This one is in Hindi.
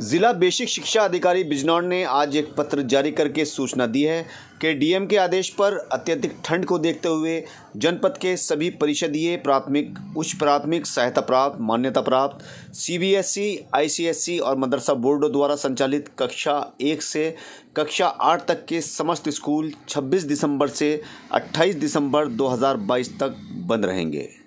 जिला बेसिक शिक्षा अधिकारी बिजनौर ने आज एक पत्र जारी करके सूचना दी है कि डीएम के आदेश पर अत्यधिक ठंड को देखते हुए जनपद के सभी परिषदीय प्राथमिक उच्च प्राथमिक सहायता प्राप्त मान्यता प्राप्त सीबीएसई आईसीएसई और मदरसा बोर्डों द्वारा संचालित कक्षा एक से कक्षा आठ तक के समस्त स्कूल 26 दिसंबर से 28 दिसंबर 2022 तक बंद रहेंगे